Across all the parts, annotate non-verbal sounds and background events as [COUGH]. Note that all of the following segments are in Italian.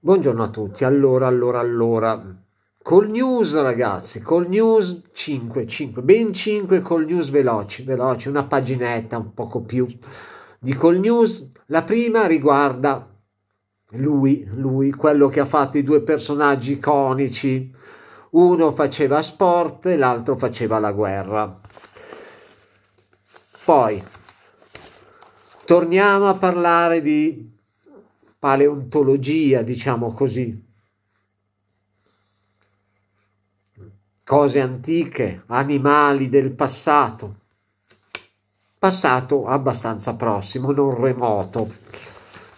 Buongiorno a tutti, allora, allora, allora, col news ragazzi, col news 5, 5, ben 5 col news veloci, veloci, una paginetta un poco più di col news. La prima riguarda lui, lui, quello che ha fatto i due personaggi iconici, uno faceva sport e l'altro faceva la guerra. Poi torniamo a parlare di paleontologia, diciamo così, cose antiche, animali del passato, passato abbastanza prossimo, non remoto,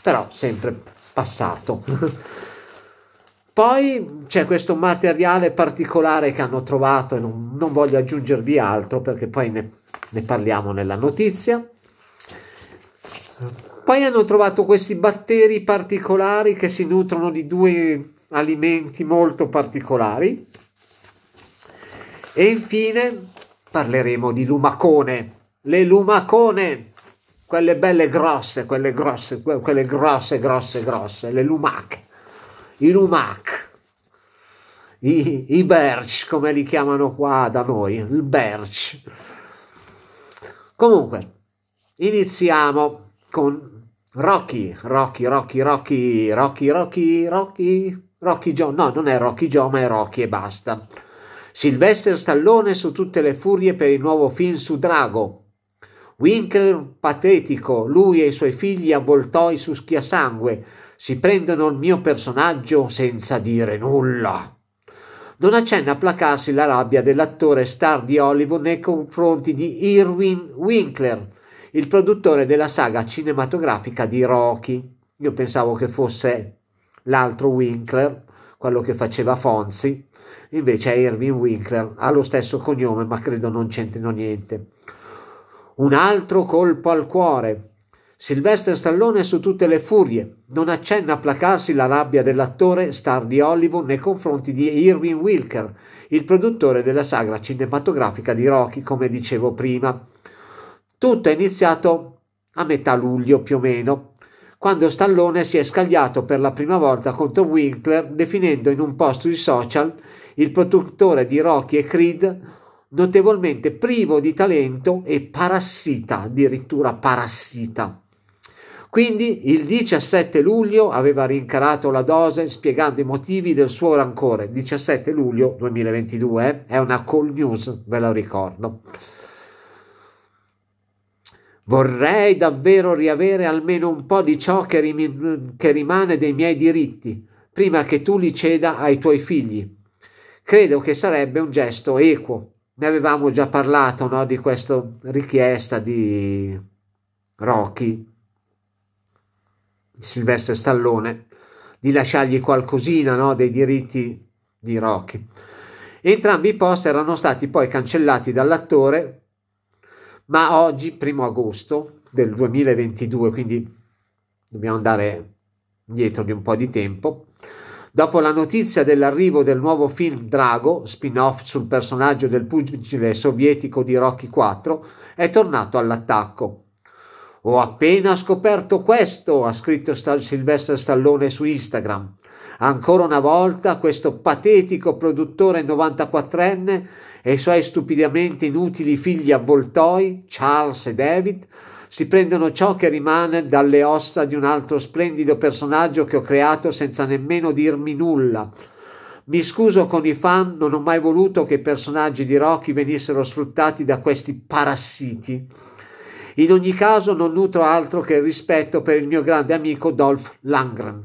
però sempre passato. [LAUGHS] Poi c'è questo materiale particolare che hanno trovato e non, non voglio aggiungervi altro perché poi ne, ne parliamo nella notizia. Poi hanno trovato questi batteri particolari che si nutrono di due alimenti molto particolari. E infine parleremo di lumacone. Le lumacone, quelle belle grosse, quelle grosse, quelle grosse, grosse, grosse, le lumache. I lumac, i, i berch, come li chiamano qua da noi, il berch. Comunque, iniziamo con Rocky, Rocky, Rocky, Rocky, Rocky, Rocky, Rocky, Rocky Joe. No, non è Rocky Joe, ma è Rocky e basta. Sylvester Stallone su tutte le furie per il nuovo film su Drago. Winkler patetico, lui e i suoi figli avvoltoi su schiasangue. Si prendono il mio personaggio senza dire nulla non accenna a placarsi la rabbia dell'attore star di Hollywood nei confronti di Irwin Winkler, il produttore della saga cinematografica di Rocky. Io pensavo che fosse l'altro Winkler, quello che faceva Fonzi, invece è Irving Winkler, ha lo stesso cognome ma credo non c'entrino niente. Un altro colpo al cuore. Sylvester Stallone è su tutte le furie, non accenna a placarsi la rabbia dell'attore star di Hollywood nei confronti di Irving Wilker, il produttore della sagra cinematografica di Rocky, come dicevo prima. Tutto è iniziato a metà luglio più o meno, quando Stallone si è scagliato per la prima volta contro Winkler definendo in un post sui social il produttore di Rocky e Creed notevolmente privo di talento e parassita, addirittura parassita. Quindi il 17 luglio aveva rincarato la dose spiegando i motivi del suo rancore. 17 luglio 2022 eh? è una call news, ve lo ricordo. Vorrei davvero riavere almeno un po' di ciò che, rim- che rimane dei miei diritti, prima che tu li ceda ai tuoi figli. Credo che sarebbe un gesto equo. Ne avevamo già parlato no, di questa richiesta di Rocky, Silvestre Stallone, di lasciargli qualcosina no, dei diritti di Rocky. Entrambi i post erano stati poi cancellati dall'attore ma oggi, primo agosto del 2022, quindi dobbiamo andare dietro di un po' di tempo, dopo la notizia dell'arrivo del nuovo film Drago, spin-off sul personaggio del pugile sovietico di Rocky IV, è tornato all'attacco. Ho appena scoperto questo, ha scritto Sylvester Stallone su Instagram. Ancora una volta questo patetico produttore 94enne e i suoi stupidamente inutili figli avvoltoi, Charles e David, si prendono ciò che rimane dalle ossa di un altro splendido personaggio che ho creato senza nemmeno dirmi nulla. Mi scuso con i fan, non ho mai voluto che i personaggi di Rocky venissero sfruttati da questi parassiti. In ogni caso non nutro altro che rispetto per il mio grande amico Dolph Langren.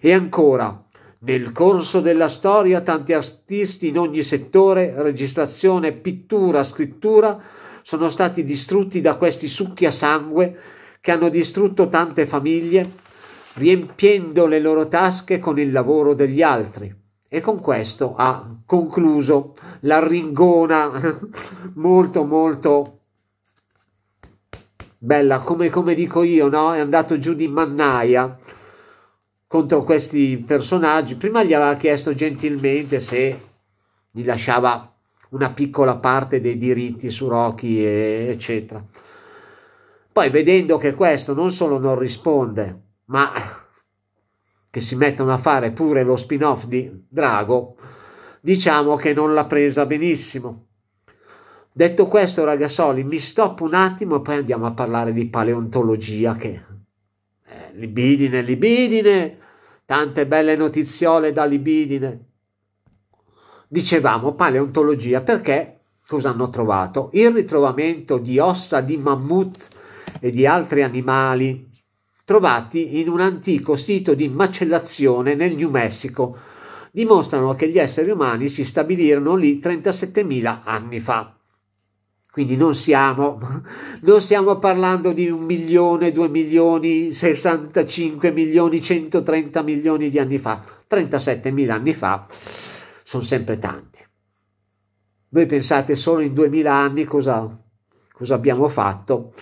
E ancora, nel corso della storia tanti artisti in ogni settore, registrazione, pittura, scrittura, sono stati distrutti da questi succhi a sangue che hanno distrutto tante famiglie, riempiendo le loro tasche con il lavoro degli altri. E con questo ha concluso la ringona [LAUGHS] molto molto bella, come, come dico io, no? È andato giù di mannaia contro questi personaggi. Prima gli aveva chiesto gentilmente se gli lasciava una piccola parte dei diritti su Rocky, e, eccetera. Poi vedendo che questo non solo non risponde, ma che si mettono a fare pure lo spin-off di Drago, diciamo che non l'ha presa benissimo. Detto questo, ragazzoli, mi stop un attimo e poi andiamo a parlare di paleontologia, che eh, libidine, libidine, tante belle notiziole da libidine. Dicevamo paleontologia perché cosa hanno trovato? Il ritrovamento di ossa di mammut e di altri animali trovati in un antico sito di macellazione nel New Mexico dimostrano che gli esseri umani si stabilirono lì 37.000 anni fa. Quindi non siamo, [LAUGHS] non stiamo parlando di un milione, due milioni, 65 milioni, 130 milioni di anni fa, 37 mila anni fa, sono sempre tanti. Voi pensate solo in 2000 anni cosa, cosa abbiamo fatto?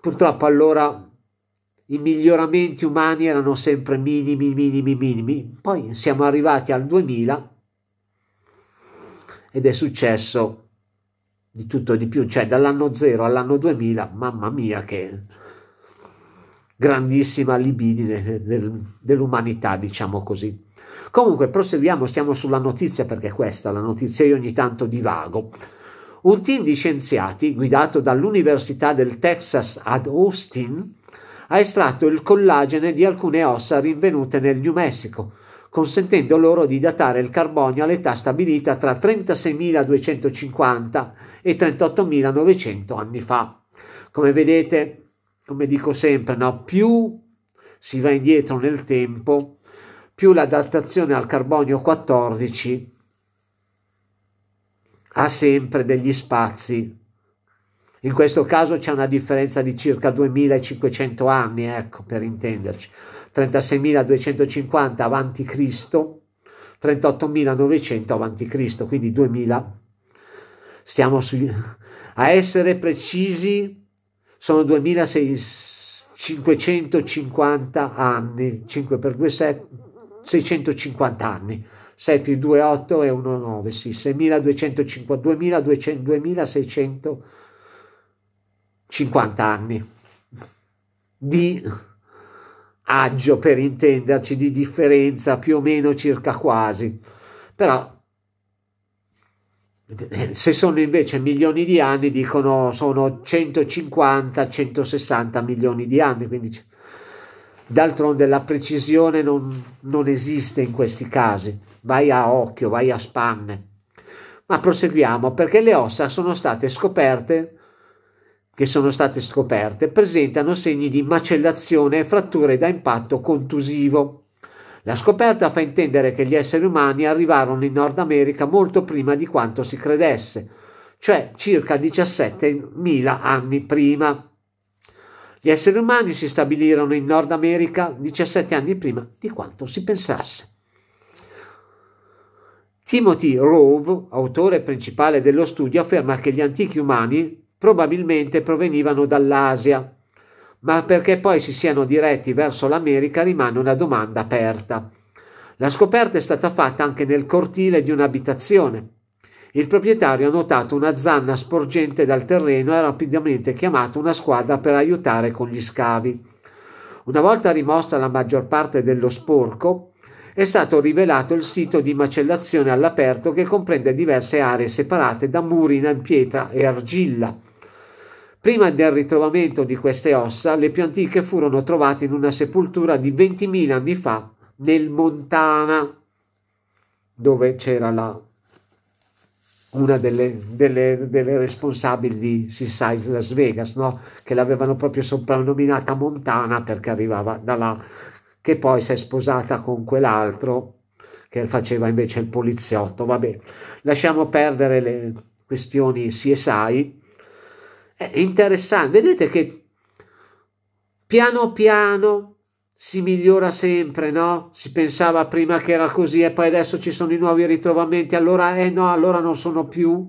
Purtroppo allora i miglioramenti umani erano sempre minimi, minimi, minimi. Poi siamo arrivati al 2000 ed è successo di tutto e di più, cioè dall'anno 0 all'anno 2000, mamma mia che grandissima libidine del, dell'umanità, diciamo così. Comunque proseguiamo, stiamo sulla notizia perché questa la notizia, io ogni tanto divago. Un team di scienziati guidato dall'Università del Texas ad Austin ha estratto il collagene di alcune ossa rinvenute nel New Mexico consentendo loro di datare il carbonio all'età stabilita tra 36.250 e 38.900 anni fa. Come vedete, come dico sempre, no? più si va indietro nel tempo, più l'adattazione al carbonio 14 ha sempre degli spazi. In questo caso c'è una differenza di circa 2500 anni, ecco, per intenderci. 36.250 avanti Cristo, 38.900 avanti Cristo, quindi 2000. Stiamo su, a essere precisi sono 2.550 anni, 5 per 2 7, 650 anni. 6 più 2 8 e 1 9, sì, 6.250, 2.650 anni di aggio per intenderci di differenza più o meno circa quasi però eh, se sono invece milioni di anni dicono sono 150 160 milioni di anni quindi d'altronde la precisione non, non esiste in questi casi vai a occhio vai a spanne ma proseguiamo perché le ossa sono state scoperte che sono state scoperte presentano segni di macellazione e fratture da impatto contusivo. La scoperta fa intendere che gli esseri umani arrivarono in Nord America molto prima di quanto si credesse, cioè circa 17.000 anni prima. Gli esseri umani si stabilirono in Nord America 17 anni prima di quanto si pensasse. Timothy Rove, autore principale dello studio, afferma che gli antichi umani probabilmente provenivano dall'Asia, ma perché poi si siano diretti verso l'America rimane una domanda aperta. La scoperta è stata fatta anche nel cortile di un'abitazione. Il proprietario ha notato una zanna sporgente dal terreno e ha rapidamente chiamato una squadra per aiutare con gli scavi. Una volta rimossa la maggior parte dello sporco, è stato rivelato il sito di macellazione all'aperto che comprende diverse aree separate da muri in pietra e argilla Prima del ritrovamento di queste ossa, le più antiche furono trovate in una sepoltura di 20.000 anni fa nel Montana, dove c'era la, una delle, delle, delle, responsabili di Seaside Las Vegas, no? che l'avevano proprio soprannominata Montana perché arrivava da là, che poi si è sposata con quell'altro che faceva invece il poliziotto. Vabbè, lasciamo perdere le questioni CSI è interessante, vedete che piano piano si migliora sempre, no? Si pensava prima che era così e poi adesso ci sono i nuovi ritrovamenti, allora eh no, allora non sono più,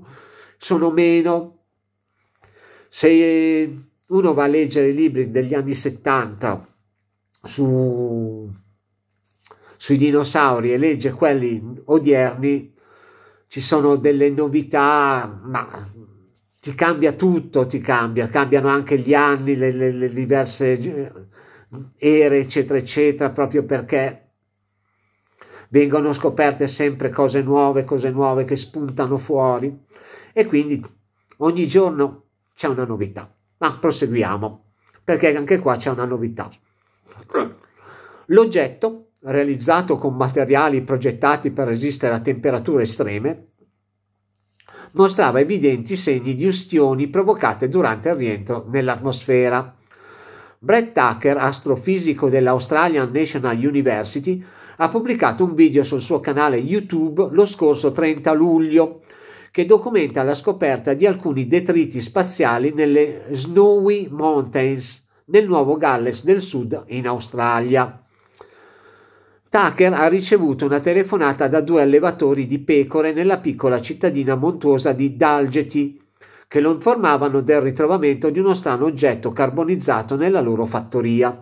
sono meno. Se eh, uno va a leggere i libri degli anni 70 su, sui dinosauri e legge quelli odierni, ci sono delle novità, ma ti cambia tutto, ti cambia, cambiano anche gli anni, le, le, le diverse eh, ere, eccetera, eccetera, proprio perché vengono scoperte sempre cose nuove, cose nuove che spuntano fuori e quindi ogni giorno c'è una novità. Ma proseguiamo, perché anche qua c'è una novità. L'oggetto, realizzato con materiali progettati per resistere a temperature estreme, mostrava evidenti segni di ustioni provocate durante il rientro nell'atmosfera. Brett Tucker, astrofisico dell'Australian National University, ha pubblicato un video sul suo canale YouTube lo scorso 30 luglio che documenta la scoperta di alcuni detriti spaziali nelle Snowy Mountains nel Nuovo Galles del Sud in Australia. Tucker ha ricevuto una telefonata da due allevatori di pecore nella piccola cittadina montuosa di Dalgety, che lo informavano del ritrovamento di uno strano oggetto carbonizzato nella loro fattoria.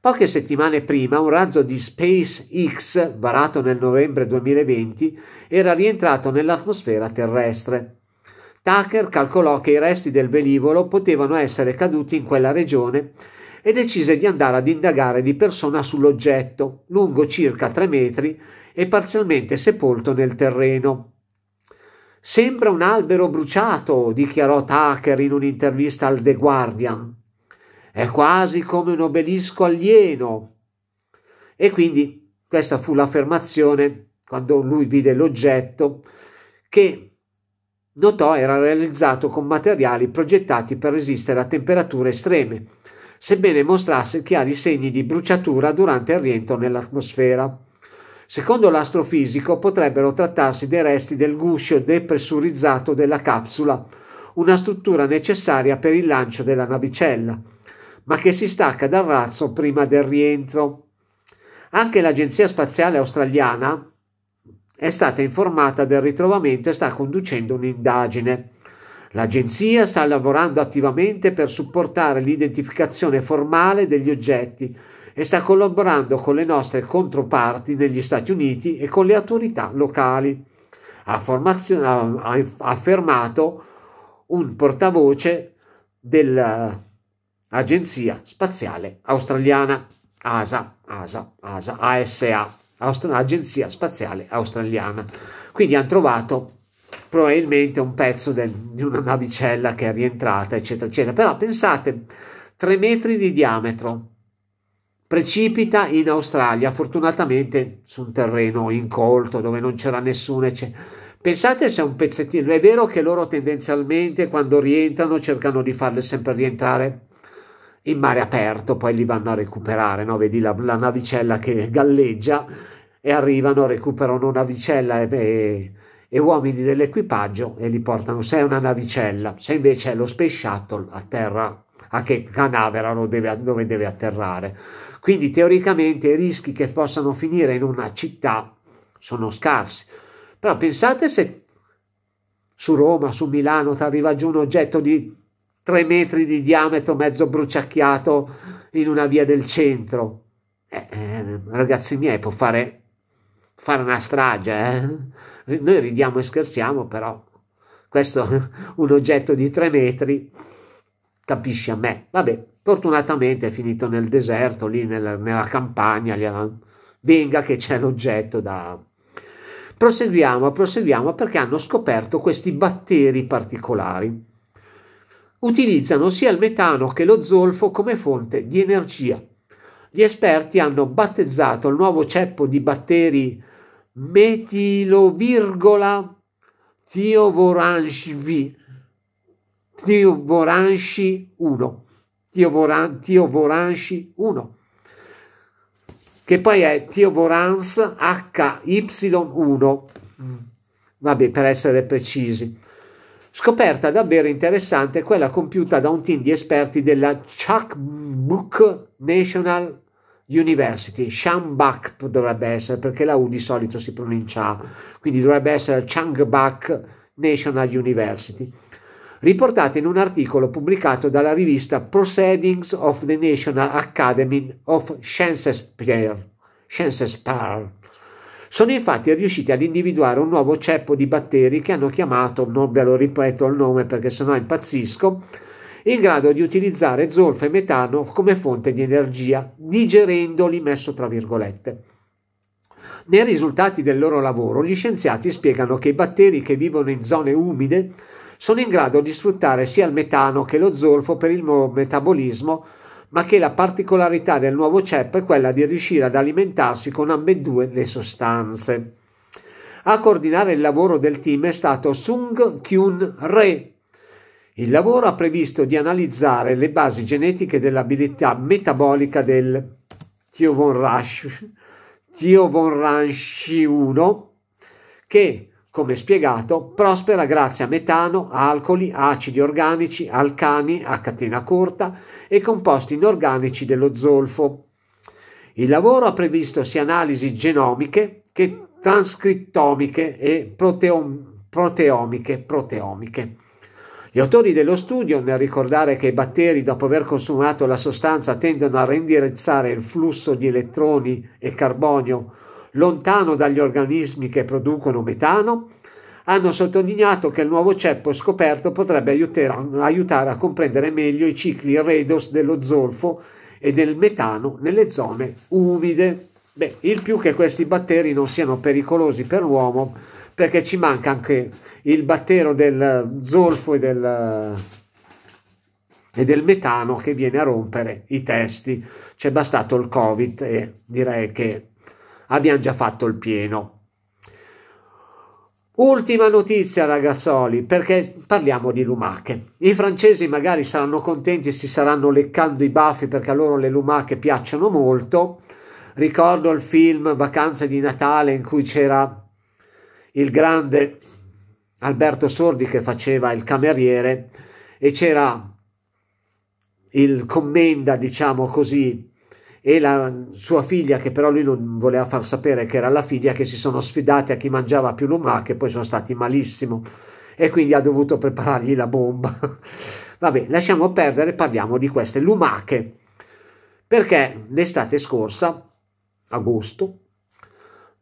Poche settimane prima un razzo di SpaceX, varato nel novembre 2020, era rientrato nell'atmosfera terrestre. Tucker calcolò che i resti del velivolo potevano essere caduti in quella regione e decise di andare ad indagare di persona sull'oggetto, lungo circa tre metri e parzialmente sepolto nel terreno. Sembra un albero bruciato, dichiarò Tucker in un'intervista al The Guardian. È quasi come un obelisco alieno. E quindi questa fu l'affermazione, quando lui vide l'oggetto, che notò era realizzato con materiali progettati per resistere a temperature estreme sebbene mostrasse chiari segni di bruciatura durante il rientro nell'atmosfera. Secondo l'astrofisico potrebbero trattarsi dei resti del guscio depressurizzato della capsula, una struttura necessaria per il lancio della navicella, ma che si stacca dal razzo prima del rientro. Anche l'Agenzia Spaziale Australiana è stata informata del ritrovamento e sta conducendo un'indagine. L'agenzia sta lavorando attivamente per supportare l'identificazione formale degli oggetti e sta collaborando con le nostre controparti negli Stati Uniti e con le autorità locali, ha, ha affermato un portavoce dell'Agenzia Spaziale Australiana, ASA, ASA, ASA, ASA, Agenzia Spaziale Australiana. Quindi hanno trovato probabilmente un pezzo del, di una navicella che è rientrata, eccetera, eccetera. Però pensate, 3 metri di diametro, precipita in Australia, fortunatamente su un terreno incolto dove non c'era nessuno, eccetera. Pensate se è un pezzettino, è vero che loro tendenzialmente quando rientrano cercano di farle sempre rientrare in mare aperto, poi li vanno a recuperare, no? vedi la, la navicella che galleggia e arrivano, recuperano una navicella e, e e uomini dell'equipaggio e li portano se è una navicella, se invece è lo Space Shuttle a terra, a che canavera deve, dove deve atterrare. Quindi teoricamente i rischi che possano finire in una città sono scarsi. Però pensate se su Roma, su Milano, ti arriva giù un oggetto di 3 metri di diametro, mezzo bruciacchiato in una via del centro. Eh, eh, ragazzi miei, può fare fare una strage, eh? Noi ridiamo e scherziamo, però questo un oggetto di tre metri, capisci a me. Vabbè, fortunatamente è finito nel deserto, lì nella, nella campagna, venga che c'è l'oggetto da... Proseguiamo, proseguiamo perché hanno scoperto questi batteri particolari. Utilizzano sia il metano che lo zolfo come fonte di energia. Gli esperti hanno battezzato il nuovo ceppo di batteri metilovirgola Tio tiovoranshi 1, tiovoran, tiovoranshi 1, che poi è Tio Vorans HY1, vabbè per essere precisi. Scoperta davvero interessante quella compiuta da un team di esperti della Chuck Book National University, Shangbak dovrebbe essere perché la U di solito si pronuncia, quindi dovrebbe essere Changbak National University, riportata in un articolo pubblicato dalla rivista Proceedings of the National Academy of Sciences Pair. Sono infatti riusciti ad individuare un nuovo ceppo di batteri che hanno chiamato, non ve lo ripeto il nome perché sennò impazzisco, in grado di utilizzare zolfo e metano come fonte di energia, digerendoli messo tra virgolette. Nei risultati del loro lavoro gli scienziati spiegano che i batteri che vivono in zone umide sono in grado di sfruttare sia il metano che lo zolfo per il loro metabolismo, ma che la particolarità del nuovo CEP è quella di riuscire ad alimentarsi con ambedue le sostanze. A coordinare il lavoro del team è stato Sung Kyun Re, il lavoro ha previsto di analizzare le basi genetiche dell'abilità metabolica del Tio von Rasch, Tio von Ranchi 1, che, come spiegato, prospera grazie a metano, alcoli, acidi organici, alcani a catena corta e composti inorganici dello zolfo. Il lavoro ha previsto sia analisi genomiche che transcrittomiche e proteom proteomiche, proteomiche. Gli autori dello studio, nel ricordare che i batteri dopo aver consumato la sostanza tendono a rindirizzare il flusso di elettroni e carbonio lontano dagli organismi che producono metano, hanno sottolineato che il nuovo ceppo scoperto potrebbe aiutare a comprendere meglio i cicli redos dello zolfo e del metano nelle zone umide. Beh, il più che questi batteri non siano pericolosi per l'uomo perché ci manca anche il battero del zolfo e del, e del metano che viene a rompere i testi. C'è bastato il Covid e direi che abbiamo già fatto il pieno. Ultima notizia ragazzoli, perché parliamo di lumache. I francesi magari saranno contenti, si saranno leccando i baffi perché a loro le lumache piacciono molto. Ricordo il film Vacanze di Natale in cui c'era il grande Alberto Sordi che faceva il cameriere e c'era il commenda, diciamo così, e la sua figlia, che però lui non voleva far sapere che era la figlia, che si sono sfidati a chi mangiava più lumache, poi sono stati malissimo e quindi ha dovuto preparargli la bomba. [LAUGHS] Vabbè, lasciamo perdere, parliamo di queste lumache. Perché l'estate scorsa, agosto,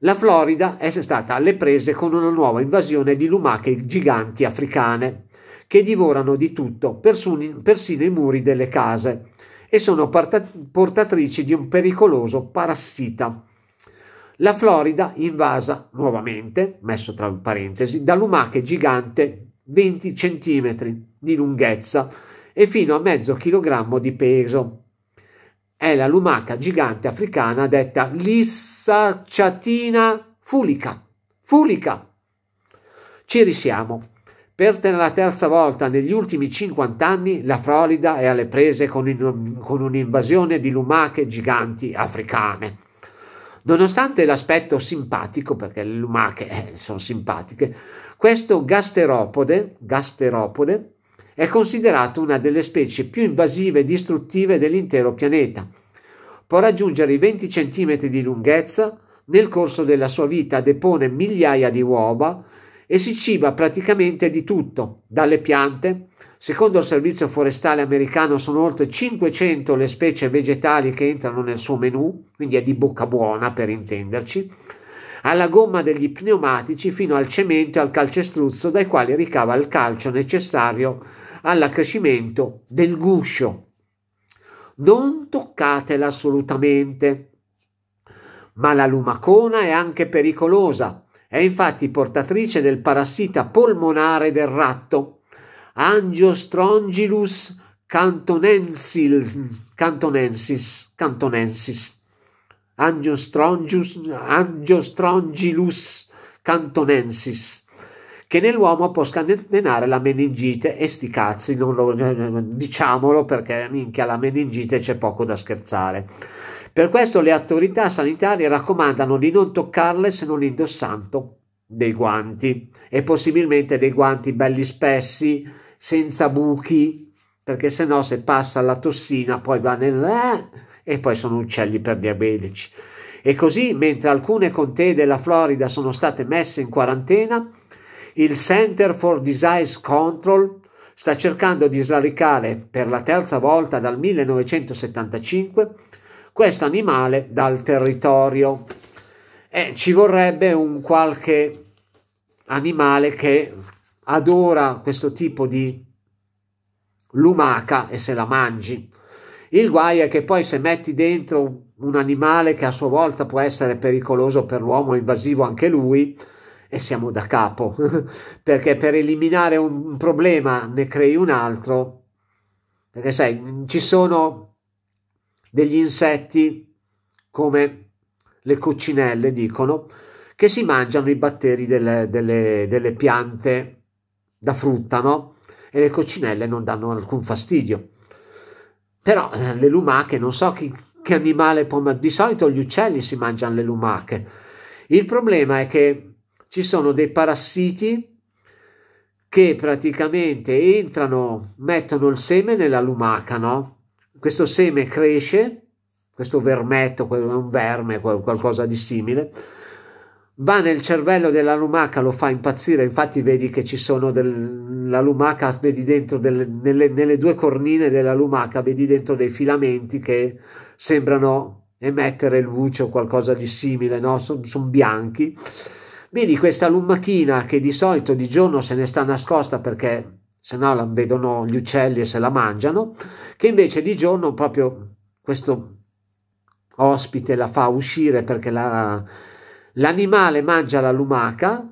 la Florida è stata alle prese con una nuova invasione di lumache giganti africane che divorano di tutto, persino i muri delle case, e sono portatrici di un pericoloso parassita. La Florida invasa nuovamente, messo tra parentesi, da lumache gigante 20 cm di lunghezza e fino a mezzo chilogrammo di peso, è la lumaca gigante africana detta Lissacciatina fulica. Fulica! Ci risiamo. Per la terza volta negli ultimi 50 anni la Florida è alle prese con, in, con un'invasione di lumache giganti africane. Nonostante l'aspetto simpatico, perché le lumache eh, sono simpatiche, questo gasteropode, gasteropode è considerato una delle specie più invasive e distruttive dell'intero pianeta. Può raggiungere i 20 cm di lunghezza, nel corso della sua vita depone migliaia di uova e si ciba praticamente di tutto, dalle piante. Secondo il Servizio Forestale americano sono oltre 500 le specie vegetali che entrano nel suo menù, quindi è di bocca buona per intenderci, alla gomma degli pneumatici fino al cemento e al calcestruzzo dai quali ricava il calcio necessario all'accrescimento del guscio. Non toccatela assolutamente. Ma la lumacona è anche pericolosa, è infatti portatrice del parassita polmonare del ratto, Angiostrongilus cantonensis, cantonensis, cantonensis. Angiostrongilus cantonensis che nell'uomo può scatenare la meningite e sti cazzi, lo, eh, diciamolo perché minchia la meningite c'è poco da scherzare. Per questo le autorità sanitarie raccomandano di non toccarle se non indossando dei guanti e possibilmente dei guanti belli spessi, senza buchi, perché se no se passa la tossina poi va nel... Eh, e poi sono uccelli per diabetici. E così, mentre alcune contee della Florida sono state messe in quarantena, il Center for Disease Control sta cercando di sradicare per la terza volta dal 1975 questo animale dal territorio. E ci vorrebbe un qualche animale che adora questo tipo di lumaca e se la mangi. Il guai è che poi se metti dentro un animale che a sua volta può essere pericoloso per l'uomo, invasivo anche lui, e siamo da capo, [LAUGHS] perché per eliminare un problema ne crei un altro, perché sai, ci sono degli insetti come le coccinelle dicono, che si mangiano i batteri delle, delle, delle piante da frutta, no? E le coccinelle non danno alcun fastidio. Però eh, le lumache, non so chi, che animale può... Ma di solito gli uccelli si mangiano le lumache. Il problema è che ci sono dei parassiti che praticamente entrano, mettono il seme nella lumaca, no? Questo seme cresce, questo vermetto, un verme, qualcosa di simile, va nel cervello della lumaca, lo fa impazzire, infatti vedi che ci sono del, la lumaca, vedi dentro delle, nelle, nelle due cornine della lumaca, vedi dentro dei filamenti che sembrano emettere luce o qualcosa di simile, no? Sono son bianchi Vedi questa lumachina che di solito di giorno se ne sta nascosta perché se no la vedono gli uccelli e se la mangiano, che invece di giorno proprio questo ospite la fa uscire perché la, l'animale mangia la lumaca,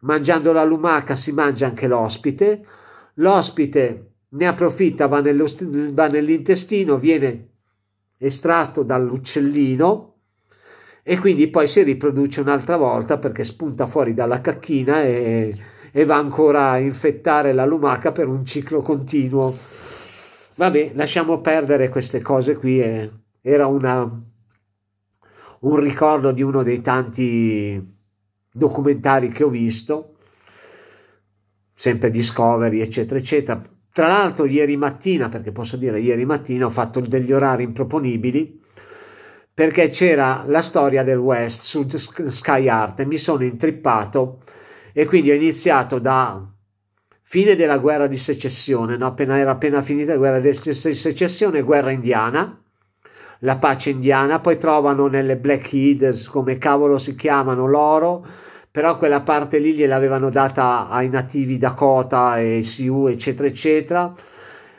mangiando la lumaca si mangia anche l'ospite, l'ospite ne approfitta, va, va nell'intestino, viene estratto dall'uccellino e quindi poi si riproduce un'altra volta perché spunta fuori dalla cacchina e, e va ancora a infettare la lumaca per un ciclo continuo. Vabbè, lasciamo perdere queste cose qui. Eh. Era una, un ricordo di uno dei tanti documentari che ho visto, sempre Discovery, eccetera, eccetera. Tra l'altro, ieri mattina, perché posso dire ieri mattina, ho fatto degli orari improponibili perché c'era la storia del West su Sky Art e mi sono intrippato e quindi ho iniziato da fine della guerra di secessione, no? appena era appena finita la guerra di secessione, guerra indiana, la pace indiana, poi trovano nelle Black Hills, come cavolo si chiamano loro, però quella parte lì gliel'avevano data ai nativi Dakota e Sioux, eccetera, eccetera.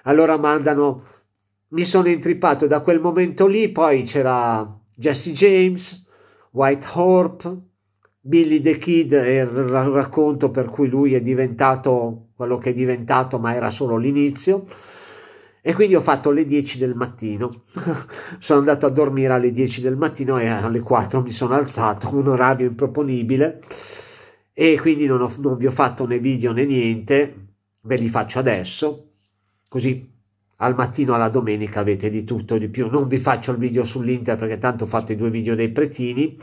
Allora mandano mi sono intrippato da quel momento lì, poi c'era Jesse James, White Horp, Billy the Kid e il racconto per cui lui è diventato quello che è diventato, ma era solo l'inizio. E quindi ho fatto le 10 del mattino. [LAUGHS] sono andato a dormire alle 10 del mattino e alle 4 mi sono alzato, un orario improponibile. E quindi non, ho, non vi ho fatto né video né niente, ve li faccio adesso, così al mattino alla domenica avete di tutto di più non vi faccio il video sull'Inter perché tanto ho fatto i due video dei pretini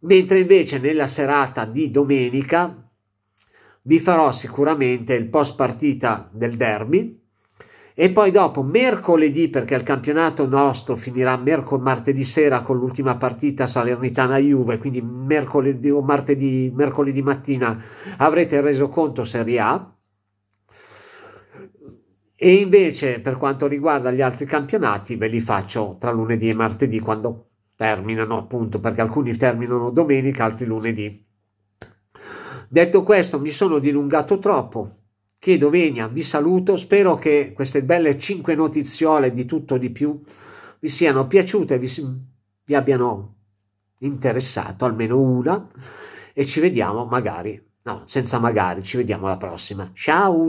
mentre invece nella serata di domenica vi farò sicuramente il post partita del derby e poi dopo mercoledì perché il campionato nostro finirà mercoledì martedì sera con l'ultima partita Salernitana Juve quindi mercoledì o martedì mercoledì mattina avrete reso conto Serie A e invece per quanto riguarda gli altri campionati ve li faccio tra lunedì e martedì quando terminano appunto perché alcuni terminano domenica, altri lunedì. Detto questo mi sono dilungato troppo, chiedo venia, vi saluto, spero che queste belle 5 notiziole di tutto di più vi siano piaciute, vi, vi abbiano interessato almeno una e ci vediamo magari, no senza magari, ci vediamo alla prossima. Ciao!